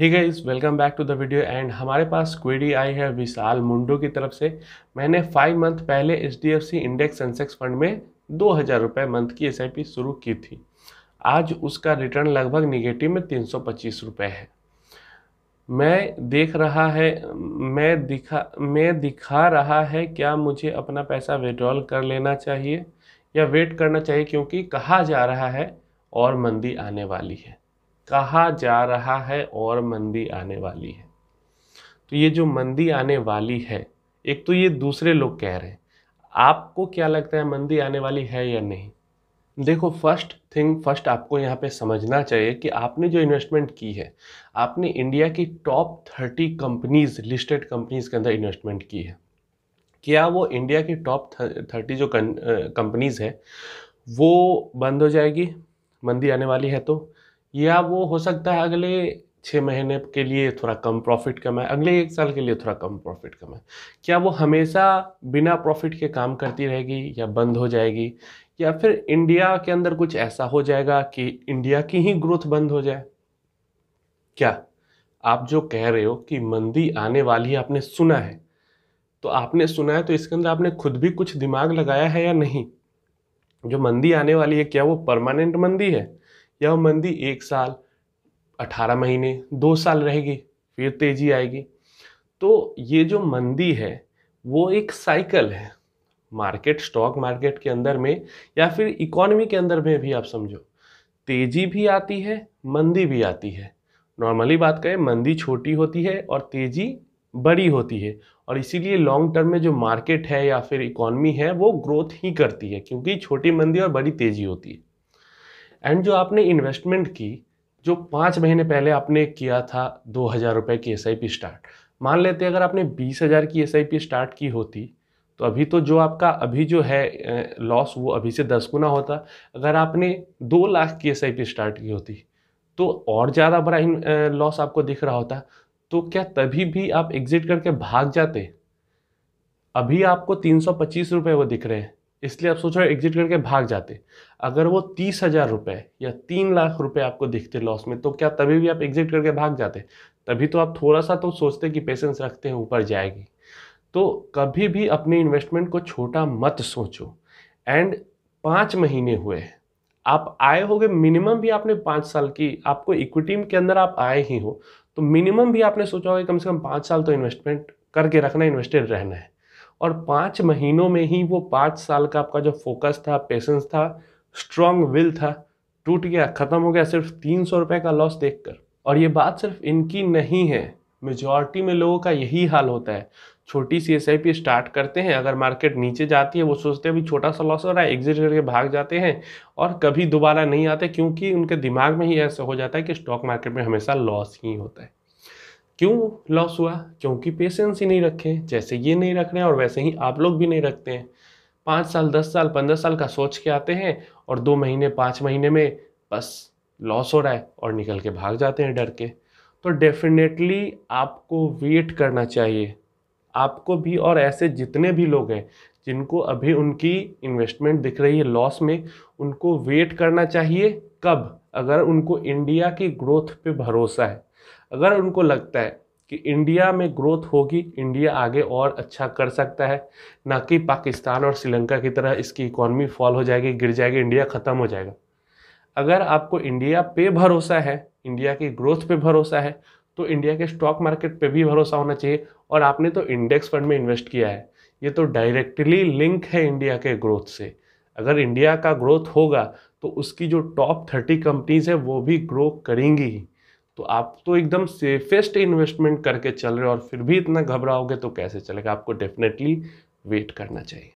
he guys welcome back to the video and हमारे पास query आई है विशाल मुंडो की तरफ से मैंने फाइव मंथ पहले H D F C index sensex fund में दो हज़ार रुपये मंथ की एस आई पी शुरू की थी आज उसका रिटर्न लगभग निगेटिव में तीन सौ पच्चीस रुपये है मैं देख रहा है मैं दिखा मैं दिखा रहा है क्या मुझे अपना पैसा विड्रॉल कर लेना चाहिए या वेट करना चाहिए क्योंकि कहा जा रहा है और मंदी आने वाली है कहा जा रहा है और मंदी आने वाली है तो ये जो मंदी आने वाली है एक तो ये दूसरे लोग कह रहे हैं आपको क्या लगता है मंदी आने वाली है या नहीं देखो फर्स्ट थिंग फर्स्ट आपको यहाँ पे समझना चाहिए कि आपने जो इन्वेस्टमेंट की है आपने इंडिया की top thirty companies listed companies के अंदर इन्वेस्टमेंट की है क्या वो इंडिया की टॉप थर्टी जो कंपनीज है वो बंद हो जाएगी मंदी आने वाली है तो या वो हो सकता है अगले छः महीने के लिए थोड़ा कम प्रॉफिट कमाए अगले एक साल के लिए थोड़ा कम प्रॉफिट कमाए क्या वो हमेशा बिना प्रॉफिट के काम करती रहेगी या बंद हो जाएगी या फिर इंडिया के अंदर कुछ ऐसा हो जाएगा कि इंडिया की ही ग्रोथ बंद हो जाए क्या आप जो कह रहे हो कि मंदी आने वाली है आपने सुना है तो आपने सुना है तो इसके अंदर आपने खुद भी कुछ दिमाग लगाया है या नहीं जो मंदी आने वाली है क्या वो परमानेंट मंदी है यह मंदी एक साल अठारह महीने दो साल रहेगी फिर तेजी आएगी तो ये जो मंदी है वो एक साइकिल है मार्केट स्टॉक मार्केट के अंदर में या फिर इकोनॉमी के अंदर में भी आप समझो तेजी भी आती है मंदी भी आती है नॉर्मली बात करें मंदी छोटी होती है और तेजी बड़ी होती है और इसीलिए लॉन्ग टर्म में जो मार्केट है या फिर इकोनॉमी है वो ग्रोथ ही करती है क्योंकि छोटी मंदी और बड़ी तेजी होती है एंड जो आपने इन्वेस्टमेंट की जो पाँच महीने पहले आपने किया था दो हज़ार रुपये की एस स्टार्ट मान लेते अगर आपने बीस हज़ार की एस स्टार्ट की होती तो अभी तो जो आपका अभी जो है लॉस वो अभी से दस गुना होता अगर आपने दो लाख की एस स्टार्ट की होती तो और ज़्यादा बड़ा लॉस आपको दिख रहा होता तो क्या तभी भी आप एग्ज़िट करके भाग जाते अभी आपको तीन सौ पच्चीस रुपये वो दिख रहे हैं इसलिए आप सोच रहे एग्जिट करके भाग जाते अगर वो तीस हज़ार रुपए या तीन लाख रुपए आपको दिखते लॉस में तो क्या तभी भी आप एग्जिट करके भाग जाते तभी तो आप थोड़ा सा तो सोचते कि पेशेंस रखते हैं ऊपर जाएगी तो कभी भी अपने इन्वेस्टमेंट को छोटा मत सोचो एंड पाँच महीने हुए आप आए हो मिनिमम भी आपने पाँच साल की आपको इक्विटी के अंदर आप आए ही हो तो मिनिमम भी आपने सोचा होगा कम से कम पाँच साल तो इन्वेस्टमेंट करके रखना इन्वेस्टेड रहना है और पाँच महीनों में ही वो पाँच साल का आपका जो फोकस था पेशेंस था स्ट्रॉन्ग विल था टूट गया ख़त्म हो गया सिर्फ तीन सौ रुपये का लॉस देख कर और ये बात सिर्फ इनकी नहीं है मेजॉरिटी में लोगों का यही हाल होता है छोटी सी एस स्टार्ट करते हैं अगर मार्केट नीचे जाती है वो सोचते हैं छोटा सा लॉस हो रहा है एग्जिट करके भाग जाते हैं और कभी दोबारा नहीं आते क्योंकि उनके दिमाग में ही ऐसा हो जाता है कि स्टॉक मार्केट में हमेशा लॉस ही होता है क्यों लॉस हुआ क्योंकि पेशेंस ही नहीं रखे जैसे ये नहीं रख रहे हैं और वैसे ही आप लोग भी नहीं रखते हैं पाँच साल दस साल पंद्रह साल का सोच के आते हैं और दो महीने पाँच महीने में बस लॉस हो रहा है और निकल के भाग जाते हैं डर के तो डेफिनेटली आपको वेट करना चाहिए आपको भी और ऐसे जितने भी लोग हैं जिनको अभी उनकी इन्वेस्टमेंट दिख रही है लॉस में उनको वेट करना चाहिए कब अगर उनको इंडिया की ग्रोथ पे भरोसा है अगर उनको लगता है कि इंडिया में ग्रोथ होगी इंडिया आगे और अच्छा कर सकता है ना कि पाकिस्तान और श्रीलंका की तरह इसकी इकोनॉमी फॉल हो जाएगी गिर जाएगी इंडिया ख़त्म हो जाएगा अगर आपको इंडिया पे भरोसा है इंडिया की ग्रोथ पे भरोसा है तो इंडिया के स्टॉक मार्केट पे भी भरोसा होना चाहिए और आपने तो इंडेक्स फंड में इन्वेस्ट किया है ये तो डायरेक्टली लिंक है इंडिया के ग्रोथ से अगर इंडिया का ग्रोथ होगा तो उसकी जो टॉप थर्टी कंपनीज है वो भी ग्रो करेंगी तो आप तो एकदम सेफेस्ट इन्वेस्टमेंट करके चल रहे हो और फिर भी इतना घबराओगे तो कैसे चलेगा आपको डेफिनेटली वेट करना चाहिए